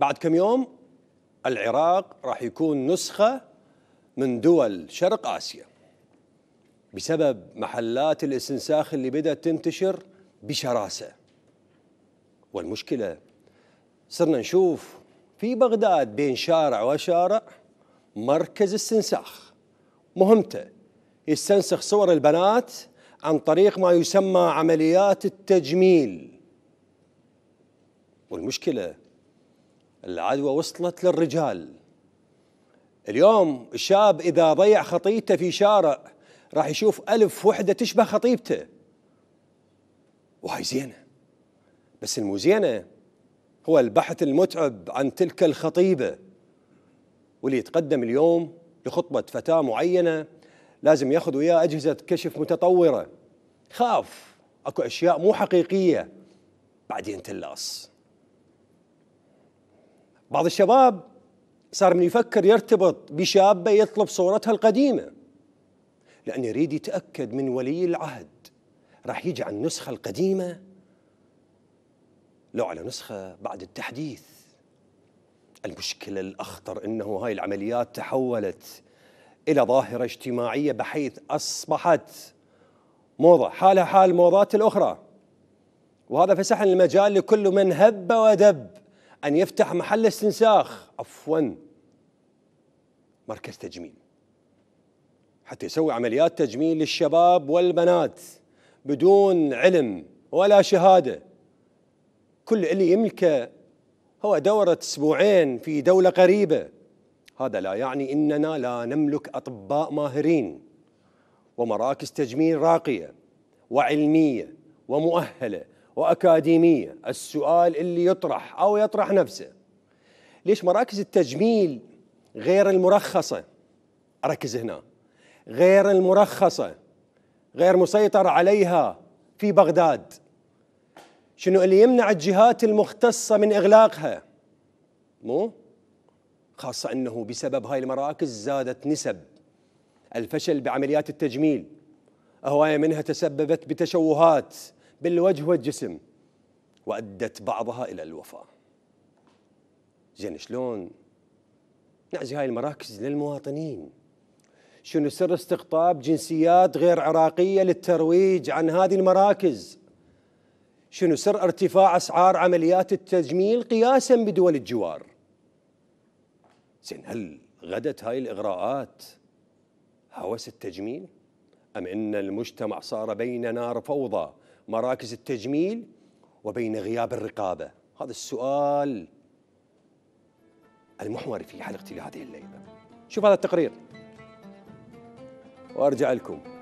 بعد كم يوم العراق راح يكون نسخة من دول شرق آسيا بسبب محلات الاستنساخ اللي بدأت تنتشر بشراسة والمشكلة صرنا نشوف في بغداد بين شارع وشارع مركز استنساخ مهمته يستنسخ صور البنات عن طريق ما يسمى عمليات التجميل والمشكله العدوى وصلت للرجال اليوم الشاب إذا ضيع خطيته في شارع راح يشوف ألف وحدة تشبه خطيبته وهي زينة بس المو زينة هو البحث المتعب عن تلك الخطيبة واللي يتقدم اليوم لخطبة فتاة معينة لازم ياخذ وياه أجهزة كشف متطورة خاف اكو أشياء مو حقيقية بعدين تلاص بعض الشباب صار من يفكر يرتبط بشابة يطلب صورتها القديمة لأنه يريد يتأكد من ولي العهد راح يجي على النسخة القديمة لو على نسخة بعد التحديث المشكلة الأخطر أنه هاي العمليات تحولت إلى ظاهرة اجتماعية بحيث أصبحت موضة حالها حال الموضات الأخرى وهذا فسح المجال لكل من هب ودب أن يفتح محل استنساخ عفوا مركز تجميل حتى يسوي عمليات تجميل للشباب والبنات بدون علم ولا شهادة كل اللي يملكه هو دورة أسبوعين في دولة قريبة هذا لا يعني إننا لا نملك أطباء ماهرين ومراكز تجميل راقية وعلمية ومؤهلة وأكاديمية السؤال اللي يطرح أو يطرح نفسه ليش مراكز التجميل غير المرخصة أركز هنا غير المرخصة غير مسيطر عليها في بغداد شنو اللي يمنع الجهات المختصة من إغلاقها مو خاصة أنه بسبب هاي المراكز زادت نسب الفشل بعمليات التجميل هواية منها تسببت بتشوهات بالوجه والجسم وأدت بعضها إلى الوفاة زين شلون نعزي هاي المراكز للمواطنين شنو سر استقطاب جنسيات غير عراقية للترويج عن هذه المراكز شنو سر ارتفاع أسعار عمليات التجميل قياسا بدول الجوار زين هل غدت هاي الإغراءات هوس التجميل أم إن المجتمع صار بين نار فوضى مراكز التجميل وبين غياب الرقابه هذا السؤال المحور في حلقتي لهذه الليله شوف هذا التقرير وارجع لكم